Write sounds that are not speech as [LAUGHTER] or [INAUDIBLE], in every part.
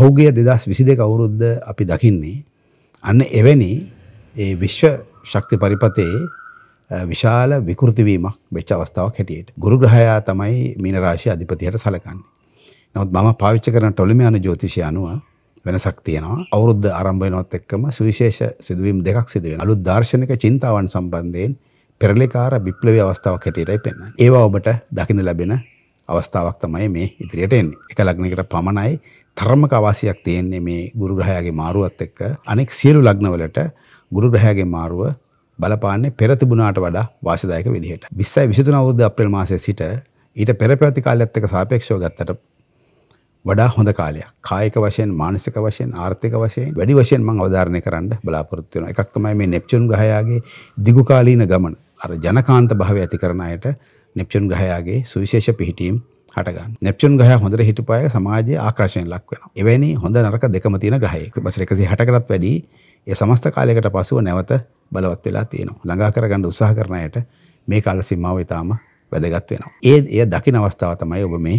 පහුගිය දෙදස් විසි දෙක අවුරුද්ද අපි දකින්නේ අන්න එවැනි ඒ විශ්ව ශක්ති පරිපතයේ විශාල විකෘතිවීමක් වෙච්ච අවස්ථාවක් හැටියට ගුරු ග්‍රහයා තමයි මීනරාශි අධිපතියට සලකන්නේ. නමුත් මම පාවිච්චි කරන ටොලමයාන ජෝතිෂය අනුව වෙනසක් තියෙනවා. අවුරුද්ද ආරම්භ වෙනවත් එක්කම සුවිශේෂ සිදුවීම් දෙකක් සිදු වෙනවා. අලුත් දාර්ශනික චින්තාවන් සම්බන්ධයෙන් පෙරලිකාර විප්ලවීය අවස්ථාවක් හැටියටයි පෙන්වන්නේ. ඒවා ඔබට දකින්න ලැබෙන අවස්ථාවක් තමයි මේ ඉදිරියට එන්නේ. එක ලග්නයකට පමණයි තරමක අවශ්‍යයක් තියෙන්නේ මේ ගුරු ග්‍රහයාගේ මාරුවත් එක්ක අනෙක් සියලු ලග්නවලට ගුරු ග්‍රහයාගේ මාරුව බලපාන්නේ පෙර තිබුණාට වඩා වාසිදායක විදිහට 20යි 23 අවුරුද්ද අප්‍රේල් මාසයේ සිට ඊට පෙර පැවති කාලයත් එක්ක සාපේක්ෂව ගත්තට වඩා හොඳ කාලයක්. කායික වශයෙන්, මානසික වශයෙන්, ආර්ථික වශයෙන් වැඩි වශයෙන් මම අවධාරණය කරන්න බලාපොරොත්තු වෙනවා. එකක් තමයි මේ නෙප්චුන් ග්‍රහයාගේ දිගුකාලීන ගමන. අර ජනකාන්ත භාවය ඇති කරන අයට නෙප්චුන් ග්‍රහයාගේ සුවිශේෂ පිහිටීම් හටගන්න. නෙප්චුන් ග්‍රහය හොඳට හිටපුවායක සමාජයේ ආකර්ෂණය ලක් වෙනවා. එවැනි හොඳ නරක දෙකම තියෙන ග්‍රහයෙක්. වසර 160කටත් වැඩි ඒ සමස්ත කාලයකට පසුව නැවත බලවත් වෙලා තියෙනවා. ළඟා කරගන්න උත්සාහ කරන අයට මේ කාල සීමාව ඊටාම වැදගත් වෙනවා. ඒ එය දකින අවස්ථාව තමයි ඔබ මේ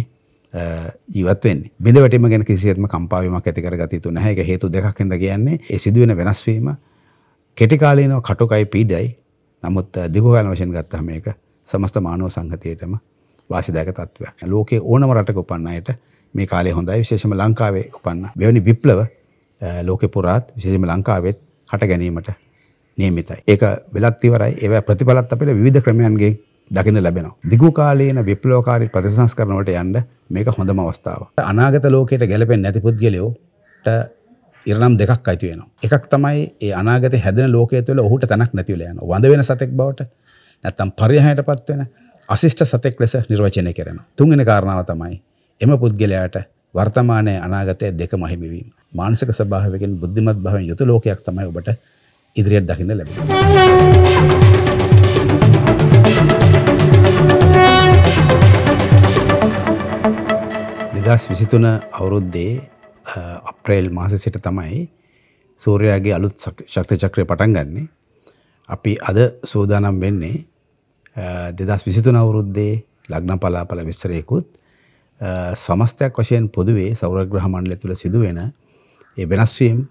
ජීවත් වෙන්නේ. බිඳ වැටීම ගැන කිසිසේත්ම කම්පාවීමක් ඇති කරගත යුතු නැහැ. ඒක හේතු දෙකක් හින්දා කියන්නේ ඒ සිදුවෙන වෙනස් වීම කෙටි කාලීනව කටුකයි පීඩයි. නමුත් දීර්ඝ කාල වශයෙන් ගත්තහම මේක සමස්ත මානව සංහතියටම වාසිදායක තත්ත්වයක්. ලෝකේ ඕනම රටක උපන්න අයට මේ කාලේ හොඳයි විශේෂම ලංකාවේ උපන්න. මෙවැනි විප්ලව ලෝකේ පුරාත් විශේෂම ලංකාවෙත් හට ගැනීමට නියමිතයි. ඒක වෙලක් ඉවරයි. ඒවා ප්‍රතිඵලත් අපිට විවිධ ක්‍රමයන්ගෙන් දකින්න ලැබෙනවා. දිගු කාලේන විප්ලවකාරී ප්‍රතිසංස්කරණ වලට යන්න මේක හොඳම අවස්ථාවක්. අනාගත ලෝකයට ගැලපෙන්නේ නැති පුද්ගලයෝට ඉරණම් දෙකක් අයිති වෙනවා. එකක් තමයි ඒ අනාගතේ හැදෙන ලෝකය තුළ ඔහුට තැනක් නැති වෙලා යනවා. වඳ වෙන සතෙක් බවට නැත්තම් පරිහායටපත් වෙන අශිෂ්ට සතෙක් ලෙස නිර්වචනය කරනවා. තුන්වෙනි කාරණාව තමයි එම පුද්ගලයාට වර්තමානයේ අනාගතයේ දෙකම හිමිවීම. මානසික ස්වභාවයෙන් බුද්ධිමත් භාවයෙන් යුතු ලෝකයක් තමයි ඔබට ඉදිරියට දකින්න ලැබෙන්නේ. දෙදස් විසිතුන අවුරුද්දේ අප්‍රේල් මාස සිට තමයි සූර්යාගේ අලුත් ශක්ති චක්‍රය පටන් ගන්නේ. අපි අද සූදානම් වෙන්නේ දෙදස් විසිතුන අවුරුද්දේ ලග්න පලාපල විස්තරයකුත් සමස්තයක් වශයෙන් පොදුවේ සෞරග්‍රහ මණ්ඩලය තුළ සිදුවෙන ඒ වෙනස්වීම්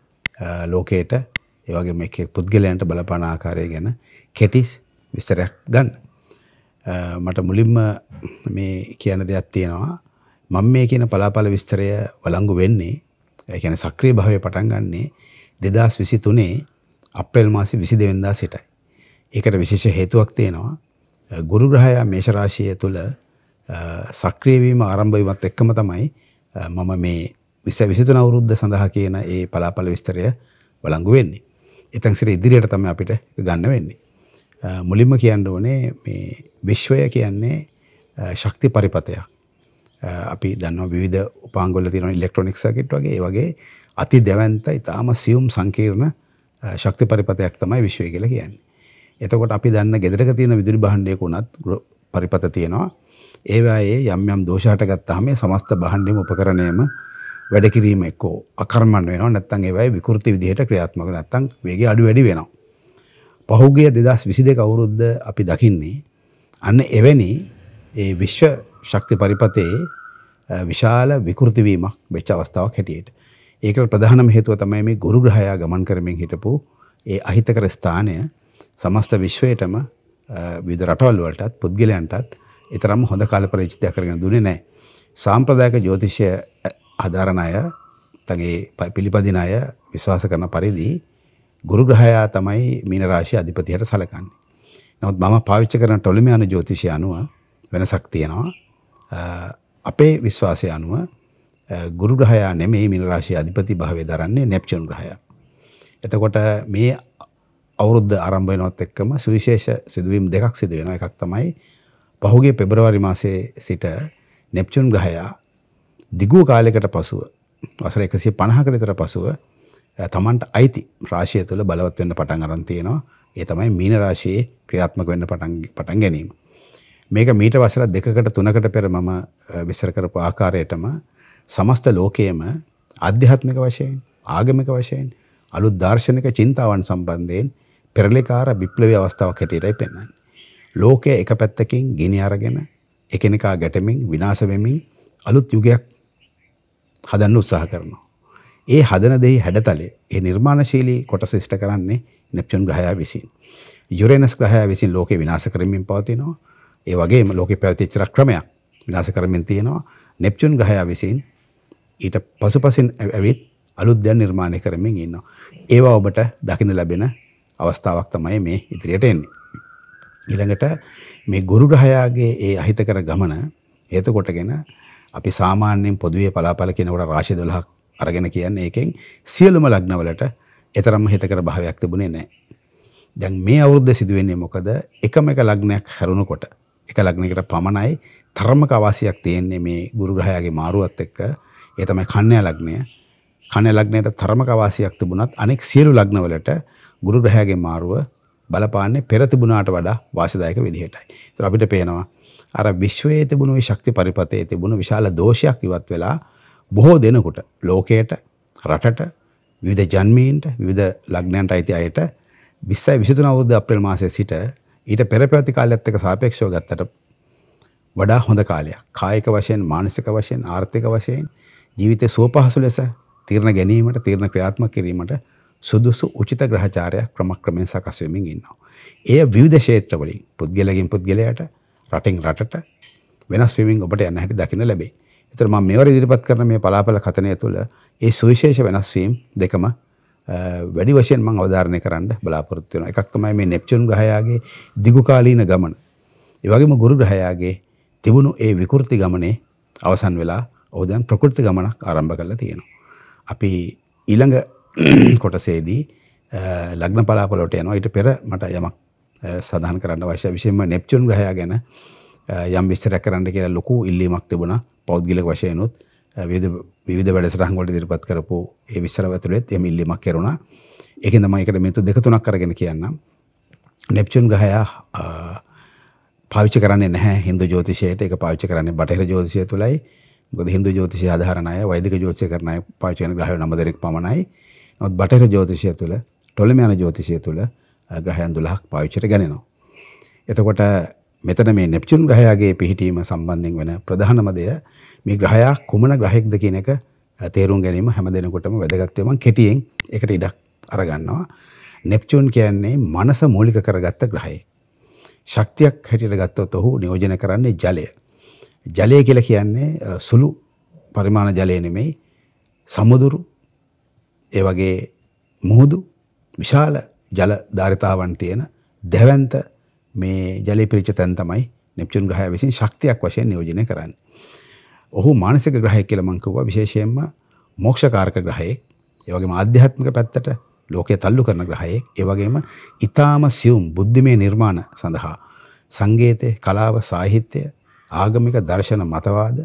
ලෝකයට ඒ වගේ මේ පුද්ගලයන්ට බලපාන ආකාරය ගැන කෙටිස් විස්තරයක් ගන්න. මට මුලින්ම මේ කියන දෙයක් තියෙනවා මම මේ කියන පලාපල විස්තරය වළංගු වෙන්නේ ඒ කියන්නේ සක්‍රීය භාවය පටන් ගන්නේ 2023 අප්‍රේල් මාසේ 22 වෙනිදා සිටයි. ඒකට විශේෂ හේතුවක් තියෙනවා. ගුරු ග්‍රහයා මේෂ රාශිය තුල සක්‍රිය වීම ආරම්භ වීමත් එක්කම තමයි මම මේ 2023 අවුරුද්ද සඳහා කියන ඒ පලාපල විස්තරය වළංගු වෙන්නේ. එතෙන් සිට ඉදිරියට තමයි අපිට ගන්න වෙන්නේ. මුලින්ම කියන්න ඕනේ මේ විශ්වය කියන්නේ ශක්ති පරිපතයක්. අපි දන්නවා විවිධ උපාංගවල තියෙන ඉලෙක්ට්‍රොනික සර්කිට් වගේ ඒ වගේ අති දැවැන්ත ඊටාම සියුම් සංකීර්ණ ශක්ති පරිපතයක් තමයි විශ්වය කියලා කියන්නේ. එතකොට අපි දන්න ගෙදරක තියෙන විදුලි භාණ්ඩයක උනත් පරිපත තියෙනවා. ඒවායේ යම් යම් දෝෂාට ගත්තාම මේ සමස්ත භාණ්ඩෙම උපකරණයම වැඩ කිරීම එක්කෝ අකර්මණ වෙනවා නැත්නම් ඒවායේ විකෘති විදිහට ක්‍රියාත්මක නැත්නම් වේගය අඩු වැඩි වෙනවා. පහුගිය 2022 අවුරුද්ද අපි දකින්නේ අන්න එවැනි ඒ විශ්ව ශක්ති පරිපතේ විශාල විකෘති වීමක් වෙච්ච අවස්ථාවක් හැටියට. ඒකට ප්‍රධානම හේතුව තමයි මේ ගුරු ග්‍රහයා ගමන් කරමින් හිටපු ඒ අහිතකර ස්ථානය සමස්ත විශ්වයටම විද රටවල් වලටත් පුද්ගලයන්ටත් ඊතරම් හොඳ කාල පරිචිතයක් කරගෙන දුන්නේ නැහැ. සාම්ප්‍රදායික ජ්‍යොතිෂය හදාරන අය තගේ පිළිපදින අය විශ්වාස කරන පරිදි ගුරු ග්‍රහයා තමයි මීන රාශිය අධිපතියට සැලකන්නේ. නමුත් මම පාවිච්චි කරන ටොලමියානු ජ්‍යොතිෂය අනුව වෙනසක් තියෙනවා. අපේ විශ්වාසය අනුව ගුරු ග්‍රහයා නෙමෙයි මීන රාශිය අධිපති භාවය දරන්නේ නෙප්චුන් ග්‍රහයා. එතකොට මේ අවුරුද්ද ආරම්භ වෙනවත් එක්කම සුවිශේෂ සිදුවීම් දෙකක් සිදු වෙනවා. එකක් තමයි පහුගිය පෙබරවාරි මාසයේ සිට නෙප්චුන් ග්‍රහයා දිගු කාලයකට පසුව වසර 150කට විතර පසුව තමන්ට අයිති රාශිය තුළ බලවත් වෙන්න පටන් අරන් තියෙනවා. ඒ තමයි මීන රාශියේ ක්‍රියාත්මක වෙන්න පටන් පටන් ගැනීම. මේක මීට වසර දෙකකට තුනකට පෙර මම විස්තර කරපු ආකාරයටම සමස්ත ලෝකයේම ආධ්‍යාත්මික වශයෙන් ආගමික වශයෙන් අලුත් දාර්ශනික චින්තාවන් සම්බන්ධයෙන් පෙරලිකාර විප්ලවීය අවස්ථාවක් හැටියටයි පෙන්වන්නේ. ලෝකය එක පැත්තකින් ගිනි අරගෙන එකිනෙකා ගැටෙමින් විනාශ වෙමින් අලුත් යුගයක් හදන්න උත්සාහ කරනවා. ඒ හදන දෙහි හැඩතලය ඒ නිර්මාණශීලී කොටස ඉෂ්ට කරන්නේ නෙප්චුන් ග්‍රහයා විසින්. යුරේනස් ග්‍රහයා විසින් ලෝකේ විනාශ කරමින් පවතිනවා. ඒ වගේම ලෝකේ පැවතිච්ච ක්‍රමයක් විනාශ කරමින් තියෙනවා. නෙප්චුන් ග්‍රහයා විසින් ඊට පසුපසින් ඇවිත් අලුත් දෙයක් නිර්මාණය කරමින් ඉන්නවා. ඒවා ඔබට දකින්න ලැබෙන අවස්ථාවක් තමයි මේ ඉදිරියට එන්නේ. ඊළඟට මේ ගුරු ග්‍රහයාගේ ඒ අහිතකර ගමන හේතු කොටගෙන අපි සාමාන්‍යයෙන් පොදුවේ පලාපල කියනකොට රාශි 12ක් අරගෙන කියන්නේ ඒකෙන් සියලුම ලග්නවලට ඒතරම්ම හිතකර භාවයක් තිබුණේ නැහැ. දැන් මේ අවුරුද්ද සිදුවෙන්නේ මොකද? එකම එක ලග්නයක් හැරුණකොට එක ලග්නයකට පමණයි ධර්මක වාසියක් තියෙන්නේ මේ ගුරු ග්‍රහයාගේ මාරුවත් එක්ක. ඒ තමයි කන්‍යා ලග්නය. කන්‍යා ලග්නයට ධර්මක වාසියක් තිබුණත් අනෙක් සියලු ලග්නවලට ගුරු ග්‍රහයාගේ මාරුව බලපාන්නේ පෙර තිබුණාට වඩා වාසිදායක විදිහටයි. ඒතර අපිට පේනවා අර විශ්වයේ තිබුණු ශක්ති පරිපතේ තිබුණු විශාල දෝෂයක් ඉවත් වෙලා බොහෝ දෙනෙකුට ලෝකයට රටට විවිධ ජන්මීන්ට විවිධ ලග්නයන්ට අයිති අයට 20 23 අවුරුදු අප්‍රේල් මාසයේ සිට ඊට පෙර පැවති කාලයත් එක්ක සාපේක්ෂව ගත්තට වඩා හොඳ කාලයක්. කායික වශයෙන්, මානසික වශයෙන්, ආර්ථික වශයෙන් ජීවිතේ සුවපහසු ලෙස තීරණ ගැනීමට, තීරණ ක්‍රියාත්මක කිරීමට සුදුසු උචිත ග්‍රහචාරයක් ක්‍රමක්‍රමයෙන් සකස් වෙමින් ඉන්නවා. එය විවිධ ක්ෂේත්‍රවලින් පුද්ගලයන් පුද්ගලයාට රටින් රටට වෙනස් වීමෙන් ඔබට යන හැටි දකින්න ලැබේ. ඒතර මම මේවර ඉදිරිපත් කරන මේ පලාපල කතනය තුළ ඒ සුවිශේෂ වෙනස් වීම දෙකම වැඩි වශයෙන් මම අවධාරණය කරන්න බලාපොරොත්තු වෙනවා. එකක් තමයි මේ නෙප්චුන් ග්‍රහයාගේ දිගුකාලීන ගමන. ඒ වගේම ගුරු ග්‍රහයාගේ තිබුණු ඒ විකෘති ගමනේ අවසන් වෙලා ඔහු දැන් ප්‍රකෘති ගමනක් ආරම්භ කරලා තියෙනවා. අපි ඊළඟ [CLEARS THROAT] කොටසේදී ලග්න පලාපලට යනවා ඊට පෙර මට යමක් සඳහන් කරන්න අවශ්‍ය විශේෂයෙන්ම නෙප්චුන් ග්‍රහයා ගැන යම් විස්තරයක් කරන්න කියලා ලොකු ඉල්ලීමක් තිබුණා පෞද්ගලික වශයෙන්ුත් විවිධ විවිධ වැඩසටහන් වලට ඉදිරිපත් කරපු ඒ විස්තර ඇතුළෙත් එහෙම ඉල්ලීමක් කරුණා. ඒකෙන් තමයි ඒකට මේතු දෙක තුනක් අරගෙන කියන්නම්. නෙප්චුන් ග්‍රහයා පාවිච්චි කරන්නේ නැහැ Hindu ජ්‍යොතිෂයට. ඒක පාවිච්චි කරන්නේ බටහිර ජ්‍යොතිෂය තුලයි. මොකද Hindu ජ්‍යොතිෂය ආධාරණ අය වෛදික ජ්‍යොතිෂය කරන අය පාවිච්චි කරන ග්‍රහයෝ නම දෙනෙක් පමණයි. නමුත් බටහිර ජ්‍යොතිෂය තුළ ටොලමයාන ජ්‍යොතිෂය තුළ ග්‍රහයන් 12ක් පාවිච්චියට ගණනවා. එතකොට මෙතන මේ නෙප්චුන් ග්‍රහයාගේ පිහිටීම සම්බන්ධයෙන් වෙන ප්‍රධානම දෙය මේ ග්‍රහයා කුමන ග්‍රහයෙක්ද කියන එක තේරුම් ගැනීම හැම දෙනකොටම වැදගත් වෙනවා. කෙටියෙන් ඒකට ඉඩක් අරගන්නවා. නෙප්චුන් කියන්නේ මනස මූලික කරගත්ත ග්‍රහයෙක්. ශක්තියක් හැටියට ගත්තොත් ඔහු නියෝජනය කරන්නේ ජලය. ජලය කියලා කියන්නේ සුළු පරිමාණ ජලය නෙමෙයි සමුදුරු ඒ වගේ මුහුදු විශාල ජල ධාරිතාවන් තියෙන දැවැන්ත මේ ජලය පිරිච්ච තැන් තමයි නෙප්චුන් ග්‍රහය විසින් ශක්තියක් වශයෙන් නියෝජනය කරන්නේ. ඔහු මානසික ග්‍රහයෙක් කියලා මං කිව්වා විශේෂයෙන්ම මෝක්ෂකාරක ග්‍රහයෙක්. ඒ වගේම ආධ්‍යාත්මික පැත්තට ලෝකය තල්ලු කරන ග්‍රහයෙක්. ඒ වගේම ඊ타ම සියුම් බුද්ධිමය නිර්මාණ සඳහා සංගීතය, කලාව, සාහිත්‍ය, ආගමික දර්ශන මතවාද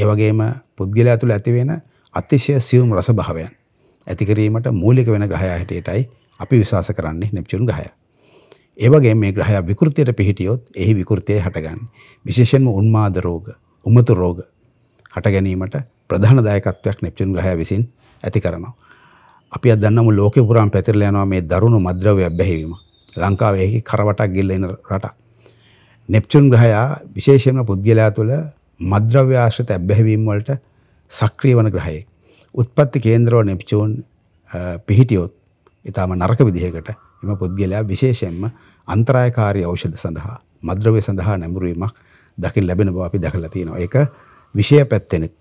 ඒ වගේම පුද්ගලයා තුළ ඇතිවෙන අතිශය සියුම් රස භාවයන් ඇති කිරීමට මූලික වෙන ග්‍රහය හැටියටයි අපි විශ්වාස කරන්නේ නෙප්චුන් ග්‍රහය. ඒ වගේම මේ ග්‍රහය විකෘතියට පිහිටියොත් එහි විකෘතිය හැටගන්නේ. විශේෂයෙන්ම උන්මාද රෝග, උමතු රෝග හට ගැනීමට ප්‍රධාන දායකත්වයක් නෙප්චුන් ග්‍රහය විසින් ඇති කරනවා. අපි අද දන්නමු ලෝකෙ පුරාම පැතිරලා යනවා මේ දරුණු මද්‍රව්‍ය බැහැවීම. ලංකාවේ ඒකේ කරවටක් ගිල්ලා ඉන රටක්. නෙප්චුන් ග්‍රහය විශේෂයෙන්ම පුද්ගලයා තුළ මද්‍රව්‍ය ආශ්‍රිත ඇබ්බැහිවීම් වලට සක්‍රිය වන ග්‍රහයෙක්. උත්පත්ති කේන්ද්‍රව නෙප්චූන් පිහිටියොත් ඉතාම නරක විදිහකට එම පුද්ගලයා විශේෂයෙන්ම අන්තරායකාරී ඖෂධ සඳහා මද්‍රව්‍ය සඳහා නැඹුරුවීමක් දකින් ලැබෙන බව අපි දැකලා තියෙනවා. ඒක විෂය පැත්තෙනුත්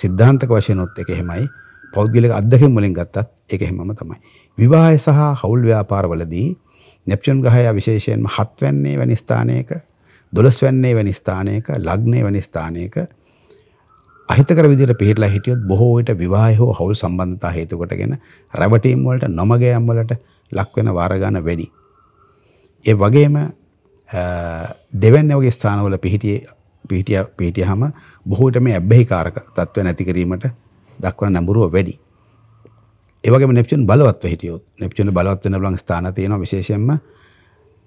සිද්ධාන්තක වශයෙන්ොත් ඒක එහෙමයි. පෞද්ගලික අත්දැකීම් වලින් ගත්තත් ඒක එහෙමම තමයි. විවාහය සහ හවුල් ව්‍යාපාරවලදී නෙප්චූන් ග්‍රහය විශේෂයෙන්ම 7 වැන්නේ වැනි ස්ථානයක 12 වැන්නේ වැනි ස්ථානයක ලග්නේ වැනි ස්ථානයක අහිතකර විදිහට පිළිහිලා හිටියොත් බොහෝ විට විවාහය හෝ හවුල් සම්බන්ධතා හේතු කොටගෙන රැවටීම් වලට නොමගෑම් වලට ලක් වෙන වාර ගන්න වැඩි. ඒ වගේම දෙවැන්නේ වගේ ස්ථානවල පිහිටියේ පිහිටිය පිහිටියාම බොහෝ විට මේ අබ්බෙහිකාරක තත්ත්ව නැති කිරීමට දක්වන නඹරුව වැඩි. ඒ වගේම නෙප්චුන් බලවත්ව හිටියොත් නෙප්චුන් බලවත් වෙන බලන් ස්ථාන තියෙනවා විශේෂයෙන්ම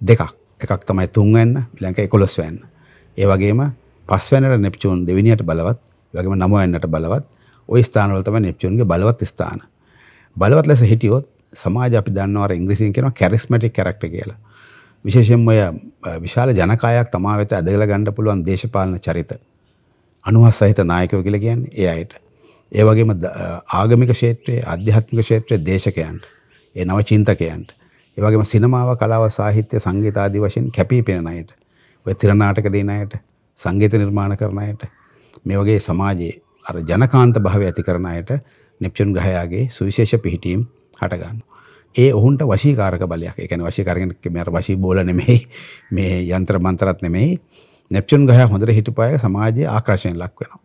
දෙකක්. එකක් තමයි 3 වෙන්න ඊළඟ 11 වෙන්න. ඒ වගේම පස්වැනට නෙප්චූන් දෙවිනියට බලවත් වගේම නමයන්නට බලවත් ওই ස්ථානවල තමයි නෙප්චූන්ගේ බලවත් ස්ථාන. බලවත් ලෙස හිටියොත් සමාජ අපි දන්නවා අර ඉංග්‍රීසියෙන් කියනවා කැරිස්මැටික් කැරක්ටර් කියලා. විශේෂයෙන්ම ඔය විශාල ජනකායක් තමා වෙත ඇදලා ගන්න පුළුවන් දේශපාලන චරිත. අනුහස් සහිත නායකයෝ කියලා කියන්නේ ඒ අයට. ඒ වගේම ආගමික ක්ෂේත්‍රයේ, ආධ්‍යාත්මික ක්ෂේත්‍රයේ දේශකයන්ට, ඒ නව චින්තකයන්ට, ඒ වගේම සිනමාව, කලාව, සාහිත්‍ය, සංගීත ආදී වශයෙන් කැපී පෙනෙන අයට, ඔය තිරනාටක දෙන අයට, සංගීත නිර්මාණ කරන අයට, මේ වගේ සමාජයේ අර ජනකාන්ත භාවය ඇති කරන අයට නෙප්චුන් ග්‍රහයාගේ සුවිශේෂ පිහිටීම් හට ගන්නවා. ඒ ඔහුන්ට වශීකාරක බලයක්. ඒ කියන්නේ වශීකාරකෙන් මෙයාට වශී බෝල නෙමෙයි. මේ යంత్ర මන්ත්‍රත් නෙමෙයි. නෙප්චුන් ග්‍රහයා හොඳට හිටපුවාය සමාජයේ ආකර්ෂණය ලක් වෙනවා.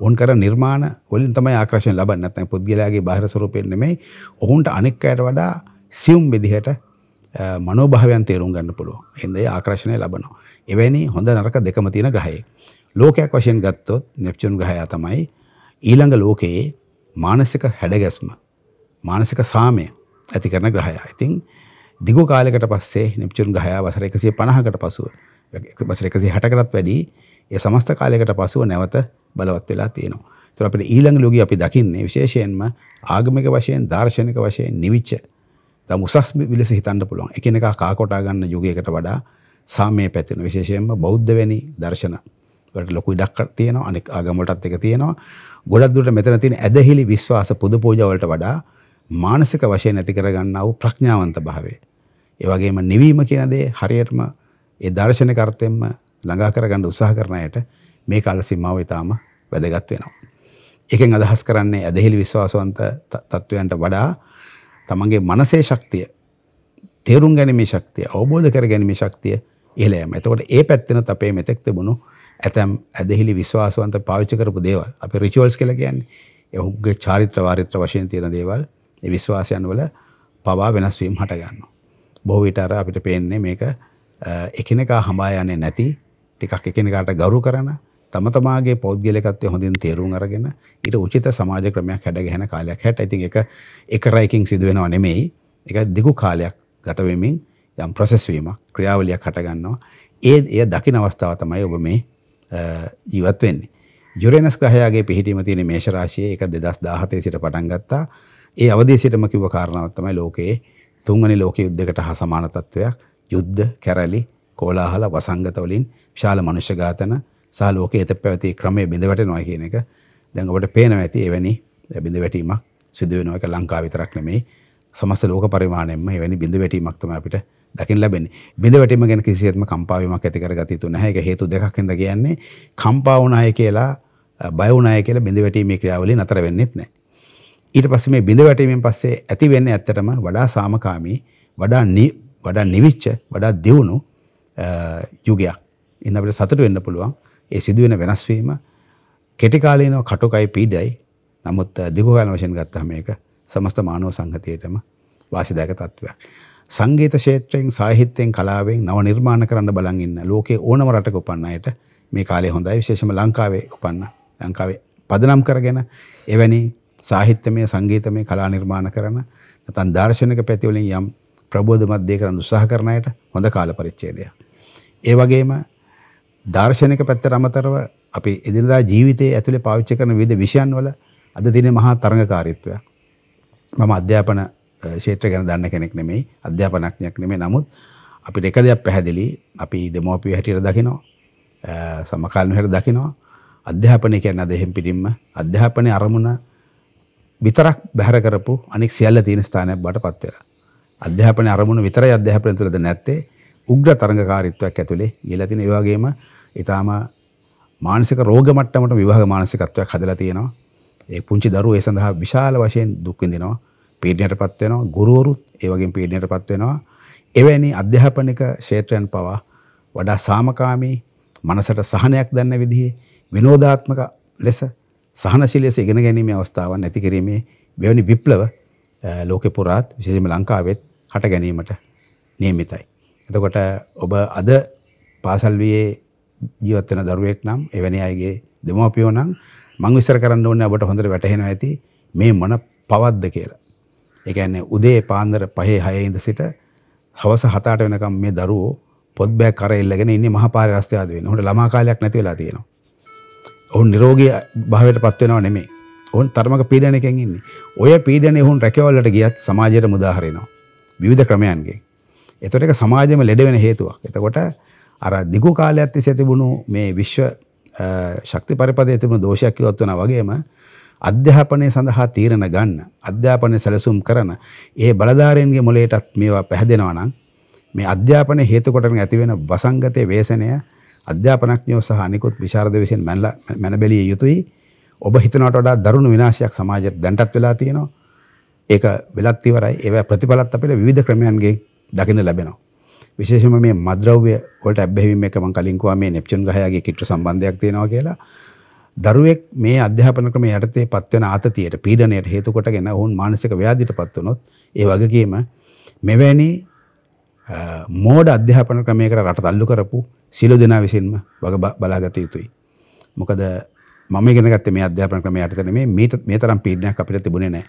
ඔවුන් කර නිර්මාණ වලින් තමයි ආකර්ෂණය ලබන්නේ. නැත්නම් පුද්ගලයාගේ බාහිර ස්වරූපයෙන් නෙමෙයි. ඔහුන්ට අනෙක් අයට වඩා සියුම් විදිහට මනෝභාවයන් තේරුම් ගන්න පුළුවන්. එහෙනම් ඒ ආකර්ෂණය ලබනවා. එවැනි හොඳ නරක දෙකම තියෙන ග්‍රහයෙක්. ලෝකයක් වශයෙන් ගත්තොත් නෙප්චුන් ග්‍රහයා තමයි ඊළඟ ලෝකයේ මානසික හැඩගැස්ම මානසික සාමය ඇති කරන ග්‍රහයා. ඉතින් දිගු කාලයකට පස්සේ නෙප්චුන් ග්‍රහයා වසර 150කට පසුව වසර 160කටත් වැඩි ඒ සමස්ත කාලයකට පසුව නැවත බලවත් වෙලා තියෙනවා. ඒතර අපිට ඊළඟ ලෝකයේ අපි දකින්නේ විශේෂයෙන්ම ආගමික වශයෙන් දාර්ශනික වශයෙන් නිවිච්ච තම උසස් විලස හිතන්න පුළුවන්. එකිනෙකා කා කොටා ගන්න යුගයකට වඩා සාමය පැතිරෙන විශේෂයෙන්ම බෞද්ධ වැනි දර්ශන වලට ලොකු ඉඩක් තියෙනවා අනෙක් ආගම් වලටත් ඒක තියෙනවා ගොඩක් දුරට මෙතන තියෙන ඇදහිලි විශ්වාස පුද පූජා වලට වඩා මානසික වශයෙන් ඇති කරගන්නා වූ ප්‍රඥාවන්ත භාවය ඒ වගේම නිවීම කියන දේ හරියටම ඒ දර්ශන කර්තෙන්ම ළඟා කරගන්න උත්සාහ කරන අයට මේ කාල සීමාව ඊටාම වැදගත් වෙනවා එකෙන් අදහස් කරන්නේ ඇදහිලි විශ්වාසවන්ත තත්වයන්ට වඩා තමන්ගේ මනසේ ශක්තිය තේරුම් ගැනීමේ ශක්තිය අවබෝධ කර ගැනීමේ ශක්තිය ඉහළ යෑම. එතකොට ඒ පැත්තෙනත් අපේ මෙතෙක් තිබුණු ඇතැම් ඇදහිලි විශ්වාසවන්ත පාවිච්චි කරපු දේවල් අපි රිචුවල්ස් කියලා කියන්නේ ඔහුගේ චාරිත්‍ර වාරිත්‍ර වශයෙන් තියෙන දේවල් ඒ විශ්වාසයන් වල පවා වෙනස් වීම හට ගන්නවා. බොහෝ විට අර අපිට පේන්නේ මේක එකිනෙකා හඹා යන්නේ නැති ටිකක් එකිනෙකාට ගරු කරන තම තමාගේ පෞද්ගලිකත්වය හොඳින් තේරුම් අරගෙන ඊට උචිත සමාජ ක්‍රමයක් හැඩගැහෙන කාලයක් හැට. ඉතින් ඒක එක රැයකින් සිදු වෙනව නෙමෙයි. ඒක දිගු කාලයක් ගත වෙමින් යම් ප්‍රොසෙස් වීමක් ක්‍රියාවලියක් හට ගන්නවා. ඒ එය දකින අවස්ථාව තමයි ඔබ මේ ජීවත් වෙන්නේ. යුරේනස් ග්‍රහයාගේ පිහිටීම තියෙන මේෂ රාශියේ ඒක 2017 සිට පටන් ගත්තා. ඒ අවදී සිටම කිව්ව කාරණාවක් තමයි ලෝකයේ තුන්වෙනි ලෝක යුද්ධයකට හා සමාන තත්වයක් යුද්ධ, කැරලි, කෝලාහල, වසංගත වලින් විශාල මනුෂ්‍ය ඝාතන සහ ලෝකයේ එත පැවති ක්‍රමයේ බිඳ වැටෙනවා කියන එක දැන් ඔබට පේනවා ඇති එවැනි බිඳ වැටීමක් සිදු වෙනවා ඒක ලංකාව විතරක් නෙමෙයි සමස්ත ලෝක පරිමාණයෙන්ම එවැනි බිඳ වැටීමක් තමයි අපිට දකින්න ලැබෙන්නේ. බිඳවැටීම ගැන කිසිසේත්ම කම්පාවීමක් ඇති කරගත යුතු නැහැ. ඒක හේතු දෙකක් හින්දා කියන්නේ කම්පා වුණාය කියලා බය වුණාය කියලා බිඳවැටීමේ ක්‍රියාවලිය නතර වෙන්නේත් නැහැ. ඊට පස්සේ මේ බිඳවැටීමෙන් පස්සේ ඇති වෙන්නේ ඇත්තටම වඩා සාමකාමී, වඩා වඩා නිවිච්ච, වඩා දියුණු යුගයක්. ඉන්න අපිට සතුට වෙන්න පුළුවන්. ඒ සිදුවෙන වෙනස් වීම කෙටි කාලේන කටුකයි පීඩයි. නමුත් දිගු කාලන වශයෙන් ගත්තහම මේක සමස්ත මානව සංහතියටම වාසිදායක තත්වයක්. සංගීත ක්ෂේත්‍රයෙන් සාහිත්‍යයෙන් කලාවෙන් නව නිර්මාණ කරන්න බලන් ඉන්න ලෝකේ ඕනම රටක උපන්න අයට මේ කාලේ හොඳයි විශේෂම ලංකාවේ උපන්න ලංකාවේ පදනම් කරගෙන එවැනි සාහිත්‍යමය සංගීතමය කලා නිර්මාණ කරන නැත්නම් දාර්ශනික පැතිවලින් යම් ප්‍රබෝධමත් දේ කරන්න උත්සාහ කරන අයට හොඳ කාල පරිච්ඡේදයක්. ඒ වගේම දාර්ශනික පැත්තට අමතරව අපි එදිනදා ජීවිතයේ ඇතුලේ පාවිච්චි කරන විවිධ විෂයන් වල අද දිනේ මහා තරඟකාරීත්වය. මම අධ්‍යාපන ශේත්‍ර ගැන දන්න කෙනෙක් නෙමෙයි අධ්‍යාපනඥයක් නෙමෙයි නමුත් අපිට එක දෙයක් පැහැදිලි අපි දෙමෝපිය හැටියට දකිනවා සමකාලීන හැටියට දකිනවා අධ්‍යාපනය කියන්නේ අද එහෙම් පිටින්ම අධ්‍යාපනයේ අරමුණ විතරක් බැහැර කරපු අනෙක් සියල්ල තියෙන ස්ථානයක් බවට පත් වෙලා අධ්‍යාපනයේ අරමුණ විතරයි අධ්‍යාපනය තුළද නැත්තේ උග්‍ර තරඟකාරීත්වයක් ඇතුලේ ගියලා තියෙන ඒ වගේම ඊටාම මානසික රෝග මට්ටමට විභාග මානසිකත්වයක් හදලා තියෙනවා ඒ පුංචි දරුවෝ ඒ සඳහා විශාල වශයෙන් දුක් විඳිනවා පීඩනයටපත් වෙනවා ගුරුවරුත් ඒ වගේම පීඩනයටපත් වෙනවා එවැනි අධ්‍යාපනික ක්ෂේත්‍රයන් පවා වඩා සාමකාමී මනසට සහනයක් දන්න විදිහේ විනෝදාත්මක ලෙස සහනශීලී ලෙස ඉගෙන ගැනීමේ අවස්ථාවන් ඇති කිරීමේ මෙවැනි විප්ලව ලෝකේ පුරාත් විශේෂයෙන්ම ලංකාවෙත් හට ගැනීමට නියමිතයි. එතකොට ඔබ අද පාසල් වියේ ජීවත් වෙන දරුවෙක් නම් එවැනි අයගේ දෙමව්පියෝ නම් මම විශ්සර කරන්න ඕනේ ඔබට හොඳට වැටහෙනවා ඇති මේ මොන පවද්ද කියලා. ඒ කියන්නේ උදේ පාන්දර 5 6 ඉඳ සිට හවස 7 වෙනකම් මේ දරුවෝ පොත් බෑග් කර ඉල්ලගෙන ඉන්නේ මහපාරේ රස්ತೆ ආදී වෙන. උන්ට ළමා කාලයක් නැති වෙලා තියෙනවා. ඔවුන් නිරෝගී භාවයටපත් වෙනව නෙමෙයි. ඔවුන් තර්මක පීඩනයකින් ඉන්නේ. ඔය පීඩනය ඔවුන් රැකවලට ගියත් සමාජයට මුදාහරිනවා. විවිධ ක්‍රමයන්ගෙන්. එතකොට ඒක සමාජෙම ලෙඩ වෙන හේතුවක්. එතකොට අර දිගු කාලයක් තිස්සේ තිබුණු මේ විශ්ව ශක්ති පරිපදයේ තිබුණු දෝෂයක් ඉවත් වෙනා වගේම අධ්‍යාපනය සඳහා තීරණ ගන්න අධ්‍යාපනය සැලසුම් කරන ඒ බලධාරීන්ගේ මොලේටත් මේවා පැහැදෙනවා නම් මේ අධ්‍යාපනය හේතු කොටගෙන ඇතිවෙන වසංගතයේ වේසනය අධ්‍යාපනඥයෝ සහ අනිකුත් විශාරද විසින් මැනලා මැනබැලිය යුතුයි. ඔබ හිතනවට වඩා දරුණු විනාශයක් සමාජයට දැන්ටත් වෙලා තියෙනවා. ඒක වෙලත් ඉවරයි. ඒවා ප්‍රතිඵලත් අපිට විවිධ ක්‍රමයන්ගෙන් දකින්න ලැබෙනවා. විශේෂයෙන්ම මේ මද්‍රව්‍ය වලට ඇබ්බැහිවීම එක මම කලින් කිව්වා මේ නෙප්චුන් ගහයාගේ කිට්ටු සම්බන්ධයක් තියෙනවා කියලා. දරුවෙක් මේ අධ්‍යාපන ක්‍රමය යටතේ පත්වෙන ආතතියට පීඩනයට හේතු කොටගෙන ඔවුන් මානසික ව්‍යාධියට පත් වුනොත් ඒ වගකීම මෙවැනි මෝඩ අධ්‍යාපන ක්‍රමයකට රට තල්ලු කරපු සියලු දෙනා විසින්ම වග බලාගත යුතුයි. මොකද මම ඉගෙන ගත්තේ මේ අධ්‍යාපන ක්‍රමය යටතේ නෙමෙයි මේ මේ තරම් පීඩනයක් අපිට තිබුණේ නැහැ.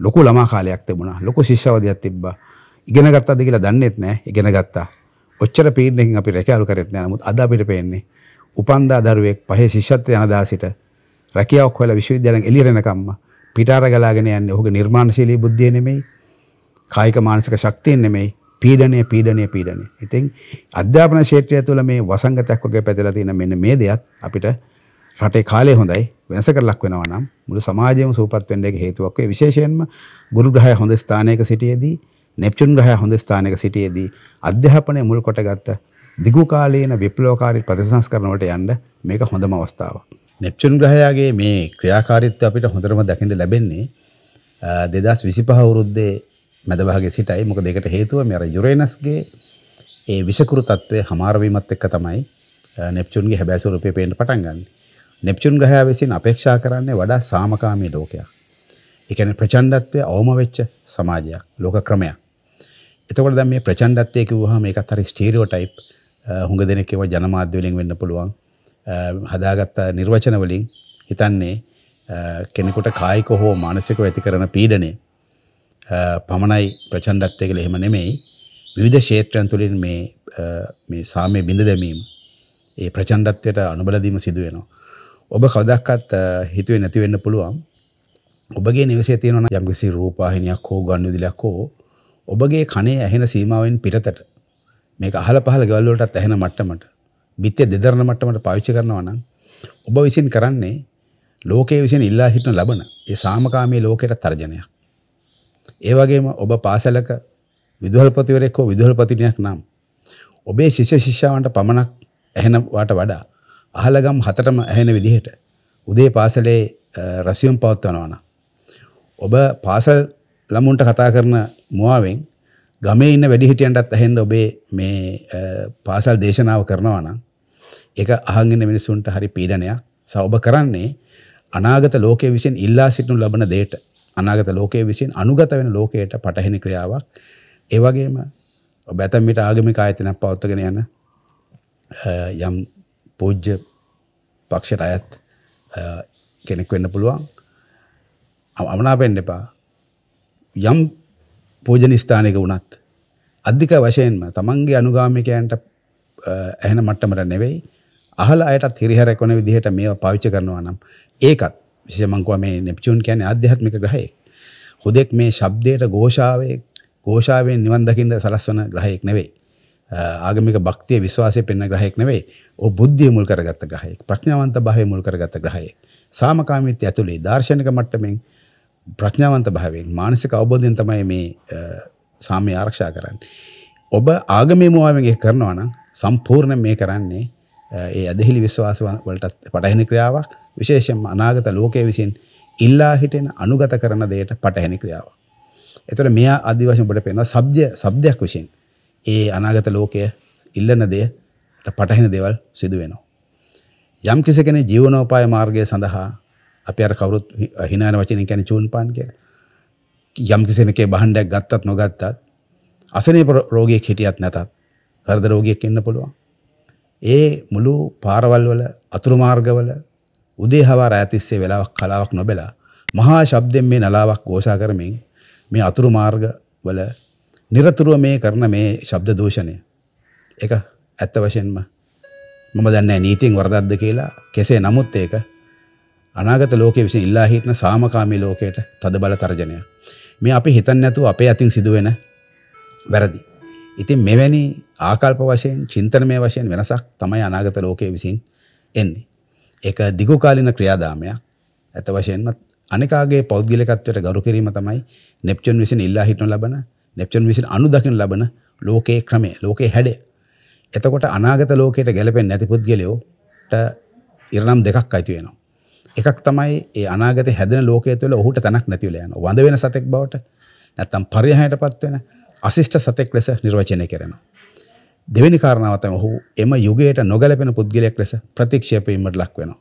ලොකු ළමා කාලයක් තිබුණා. ලොකු ශිෂ්‍යවදියක් තිබ්බා. ඉගෙන ගත්තද කියලා දන්නේත් නැහැ. ඉගෙන ගත්තා. ඔච්චර පීඩනකින් අපි රැකියාවල් කරෙත් නැහැ. නමුත් අද අපිට පේන්නේ උපන්දා දරුවෙක් පහේ ශිෂ්‍යත්ව යන දා සිට රැකියාවක් හොයලා විශ්වවිද්‍යාලයෙන් එළියට එනකම්ම පිටාර ගලාගෙන යන්නේ ඔහුගේ නිර්මාණශීලී බුද්ධිය නෙමෙයි කායික මානසික ශක්තිය නෙමෙයි පීඩනය පීඩනය පීඩනය. ඉතින් අධ්‍යාපන ක්ෂේත්‍රය තුළ මේ වසංගතයක් වගේ පැතිලා තියෙන මෙන්න මේ දෙයත් අපිට රටේ කාලේ හොඳයි වෙනසකට ලක් වෙනවා නම් මුළු සමාජයම සූපත් වෙන්න එක හේතුවක් වේ. විශේෂයෙන්ම ගුරු ග්‍රහය හොඳ ස්ථානයක සිටියේදී නෙප්චුන් ග්‍රහය හොඳ ස්ථානයක සිටියේදී අධ්‍යාපනය මුල් කොටගත් දිගු කාලීන විප්ලවකාරී ප්‍රතිසංස්කරණවලට යන්න මේක හොඳම අවස්ථාවක්. නෙප්චුන් ග්‍රහයාගේ මේ ක්‍රියාකාරීත්වය අපිට හොඳටම දකින්න ලැබෙන්නේ 2025 අවුරුද්දේ මැද භාගයේ සිටයි. මොකද ඒකට හේතුව මේ අර යුරේනස්ගේ ඒ විෂකුරු තත්ත්වය හමාරවීමත් එක්ක තමයි නෙප්චුන්ගේ හැබෑ ස්වරූපය පේන්න පටන් ගන්න. නෙප්චුන් ග්‍රහය විසින් අපේක්ෂා කරන්නේ වඩා සාමකාමී ලෝකයක්. ඒ කියන්නේ ප්‍රචණ්ඩත්වය අවම වෙච්ච සමාජයක්, ලෝක ක්‍රමයක්. එතකොට දැන් මේ ප්‍රචණ්ඩත්වය කිව්වහම ඒකත් හරි ස්ටීරියෝටයිප් හුඟ දෙනෙක් ඒවා ජනමාධ්‍යවලින් වෙන්න පුළුවන් හදාගත්ත නිර්වචනවලින් හිතන්නේ කෙනෙකුට කායික හෝ මානසිකව ඇති කරන පීඩනය පමණයි ප්‍රචණ්ඩත්වය කියලා එහෙම නෙමෙයි විවිධ ක්ෂේත්‍රයන් තුළින් මේ මේ සාමය බිඳ දැමීම ඒ ප්‍රචණ්ඩත්වයට අනුබල දීම සිදු වෙනවා. ඔබ කවදාවත් හිතුවේ නැති වෙන්න පුළුවන්. ඔබගේ නිවසේ තියෙන යම්කිසි රූපවාහිනියක් හෝ ගන්විදිලයක් හෝ ඔබගේ කනේ ඇහෙන සීමාවෙන් පිටතට මේක අහල පහල ගෙවල් වලටත් ඇහෙන මට්ටමට බිත්තේ දෙදරන මට්ටමට පාවිච්චි කරනවා නම් ඔබ විසින් කරන්නේ ලෝකයේ විසින් ඉල්ලා සිටින ලබන ඒ සාමකාමී ලෝකයට තර්ජනයක්. ඒ වගේම ඔබ පාසලක විදුහල්පතිවරයෙක් හෝ විදුහල්පතිනියක් නම් ඔබේ ශිෂ්‍ය ශිෂ්‍යාවන්ට පමණක් ඇහෙන වාට වඩා අහලගම් හතරම ඇහෙන විදිහට උදේ පාසලේ රැසියුම් පවත්වනවා නම් ඔබ පාසල් ළමුන්ට කතා කරන මුවාවෙන් ගමේ ඉන්න වැඩිහිටියන්ටත් ඇහෙන්න ඔබේ මේ පාසල් දේශනාව කරනවා නම් ඒක අහන් ඉන්න මිනිසුන්ට හරි පීඩනයක්. සවබ කරන්නේ අනාගත ලෝකයේ විසින් ඉල්ලා සිටිනු ලබන දෙයට අනාගත ලෝකයේ විසින් අනුගත වෙන ලෝකයට පටහැනි ක්‍රියාවක්. ඒ වගේම ඔබ ඇතම් විට ආගමික ආයතනයක් පවත්වාගෙන යන යම් පූජ්‍ය පක්ෂයට අයත් කෙනෙක් වෙන්න පුළුවන්. අමනාපෙන්න එපා. යම් පෝජන ස්ථානයක වුණත් අධික වශයෙන්ම තමන්ගේ අනුගාමිකයන්ට ඇහෙන මට්ටමට නෙවෙයි අහලා අයටත් හිරිහැරක් වන විදිහට මේවා පාවිච්චි කරනවා නම් ඒකත් විශේෂ මං කියවා මේ නෙප්චූන් කියන්නේ ආධ්‍යාත්මික ග්‍රහයෙක්. හුදෙක් මේ ශබ්දයට ഘോഷාවේ ഘോഷාවෙන් නිවන් දකින්න සලස්වන ග්‍රහයෙක් නෙවෙයි. ආගමික භක්තිය විශ්වාසය පෙන්න ග්‍රහයෙක් නෙවෙයි. ਉਹ බුද්ධිය මුල් කරගත්ත ග්‍රහයෙක්. ප්‍රඥාවන්ත භාවය මුල් කරගත්ත ග්‍රහයෙක්. සාමකාමීත්වය ඇතුලේ දාර්ශනික මට්ටමින් ප්‍රඥාවන්ත භාවයෙන් මානසික අවබෝධයෙන් තමයි මේ සාමය ආරක්ෂා කරන්නේ. ඔබ ආගමේ මුවාවෙන් ඒක කරනවා නම් සම්පූර්ණ මේ කරන්නේ ඒ ඇදහිලි විශ්වාස වලට පටහැනි ක්‍රියාවක් විශේෂයෙන්ම අනාගත ලෝකයේ විසින් ඉල්ලා හිටෙන අනුගත කරන දෙයට පටහැනි ක්‍රියාවක්. එතකොට මෙයා ආදි වශයෙන් ඔබට පේනවා શબ્ද શબ્දයක් විසින් ඒ අනාගත ලෝකය ඉල්ලන දෙයට පටහැනි දේවල් සිදු වෙනවා. යම් කෙනෙකුගේ ජීවනෝපාය මාර්ගය සඳහා අපි අර කවුරුත් හිනාන වචනෙන් කියන්නේ චූන් පාන් කියලා. යම් කිසිනකේ බහණ්ඩයක් ගත්තත් නොගත්තත් අසනීප රෝගියෙක් හිටියත් නැතත් හෘද රෝගියෙක් ඉන්න පුළුවන්. ඒ මුළු පාරවල් වල අතුරු මාර්ගවල උදේ හවර ඇතිස්සේ වෙලාවක් කලාවක් නොබෙලා මහා ශබ්දයෙන් මේ නලාවක් ഘോഷා කරමින් මේ අතුරු මාර්ග වල নিরතුරුව මේ කරන මේ ශබ්ද දූෂණය ඒක ඇත්ත වශයෙන්ම මම දන්නේ නීතියෙන් වරදක්ද කියලා කෙසේ නමුත් ඒක අනාගත ලෝක විසි ඉල්ලා හිටන සාමකාමී ලෝකයට තද බල තර්ජනය. මේ අපි හිතන් නැතුව අපේ අතින් සිදුවෙන වැරදි. ඉතින් මෙවැනි ආකල්ප වශයෙන් චින්තනමය වශයෙන් වෙනසක් තමයි අනාගත ලෝකයේ විසින් එන්නේ. ඒක දිගුකාලින ක්‍රියාදාමයක්. ඇත වශයෙන්ම අනිකාගේ පෞද්ගලිකත්වයට ගරු කිරීම තමයි නෙප්චුන් විසින් ඉල්ලා හිටන ලබන නෙප්චුන් විසින් අනුදකින්න ලබන ලෝකයේ ක්‍රමය, ලෝකයේ හැඩය. එතකොට අනාගත ලෝකයට ගැලපෙන්නේ නැති පුද්ගලයෝට ඉරණම් දෙකක් අයිති වෙනවා. එකක් තමයි ඒ අනාගත හැදෙන ලෝකය තුළ ඔහුට තැනක් නැතිවල යන වඳ වෙන සතෙක් බවට නැත්තම් පරිහයට පත්වෙන අසිෂ්ට සතෙක් ලෙස නිර්වචනය කරනවා. දෙවැනි කාරණාව තමයි ඔහු එම යුගයට නොගැලපෙන පුද්ගලයෙක් ලෙස ප්‍රතික්ෂේප වීමට ලක් වෙනවා.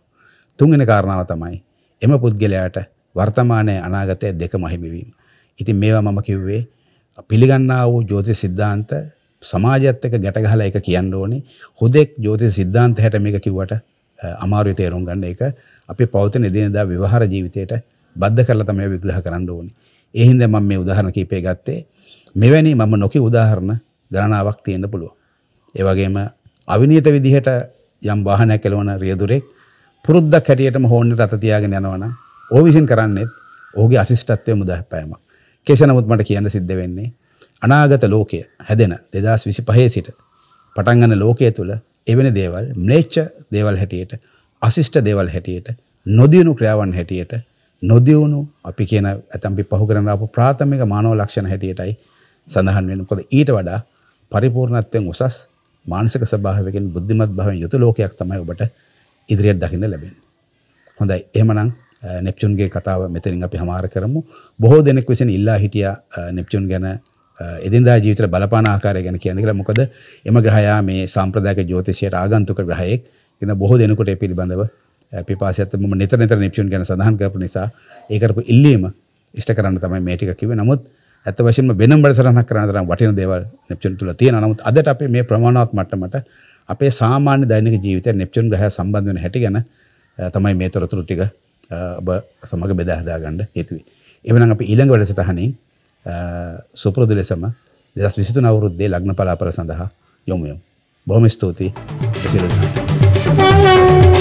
තුන්වෙනි කාරණාව තමයි එම පුද්ගලයාට වර්තමානයේ අනාගතය දෙකම අහිමි වීම. ඉතින් මේවා මම කිව්වේ පිළිගන්නා වූ ජ්‍යොතිෂ સિદ્ધාන්ත සමාජයත් එක්ක ගැට ගහලා ඒක කියන්න ඕනේ. හුදෙක් ජ්‍යොතිෂ સિદ્ધාන්තයට මේක කිව්වට අමාරුයි තේරුම් ගන්න. ඒක අපේ පවතින එදිනෙදා ව්‍යවහාර ජීවිතයට බද්ධ කරලා තමයි විග්‍රහ කරන්න ඕනේ. ඒ හින්දා මම මේ උදාහරණ කීපය ගත්තේ. මෙවැනි මම නොකි උදාහරණ ගණනාවක් තියෙන්න පුළුවන්. ඒ වගේම අවිනීත විදිහට යම් වාහනයක් කෙලවන රියදුරෙක් පුරුද්දක් හැටියටම හොන්නේ රත තියාගෙන යනවනම් ඕ විසින් කරන්නේත් ඔහුගේ අසිෂ්ටත්වයේ මුදාහැපෑමක්. කෙසේ නමුත් මට කියන්න සිද්ධ වෙන්නේ අනාගත ලෝකය හැදෙන 2025 සිට පටන් ගන්න ලෝකයේ තුල එවැනි දේවල් ම්ලේච්ඡ දේවල් හැටියට අශිෂ්ට දේවල් හැටියට නොදියුණු ක්‍රියාවන් හැටියට නොදියුණු අපි කියන ඇතම් අපි පහු කරන ආපු ප්‍රාථමික මානව ලක්ෂණ හැටියටයි සඳහන් වෙන්නේ. මොකද ඊට වඩා පරිපූර්ණත්වයෙන් උසස් මානසික ස්වභාවයකින් බුද්ධිමත් භාවයෙන් යුතු ලෝකයක් තමයි ඔබට ඉදිරියට දකින්න ලැබෙන්නේ. හොඳයි. එහෙමනම් නෙප්චුන්ගේ කතාව මෙතනින් අපි හමාර කරමු. බොහෝ දෙනෙක් විසින් ඉල්ලා හිටියා නෙප්චුන් ගැන එදිනදා ජීවිතේ බලපාන ආකාරය ගැන කියන්නේ කියලා. මොකද එම ග්‍රහයා මේ සාම්ප්‍රදායික ජ්‍යොතිෂයට ආගන්තුක ග්‍රහයෙක්. එන බොහෝ දෙනකොට ඒ පිළිබඳව පිපාසයත් මම නිතර නිතර නිප්ෂන් ගැන සඳහන් කරපු නිසා ඒ කරපු ඉල්ලීම ඉෂ්ට කරන්න තමයි මේ ටික කිව්වේ. නමුත් ඇත්ත වශයෙන්ම වෙනම වැඩසටහනක් කරන තරම් වටින දේවල් නෙප්චුන් තුල තියෙනවා. නමුත් අදට අපි මේ ප්‍රමාණවත් මට්ටමට අපේ සාමාන්‍ය දෛනික ජීවිතය නෙප්චුන් ග්‍රහය සම්බන්ධ වෙන හැටි ගැන තමයි මේ තොරතුරු ටික ඔබ සමග බෙදා හදාගන්න හේතුවේ. එවනම් අපි ඊළඟ වැඩසටහනේ සුපුරුදු ලෙසම 2023 අවුරුද්දේ ලග්න පලාපර සඳහා යොමු වෙමු. බොහොම ස්තුතියි. සියලු දෙනාට Thank you.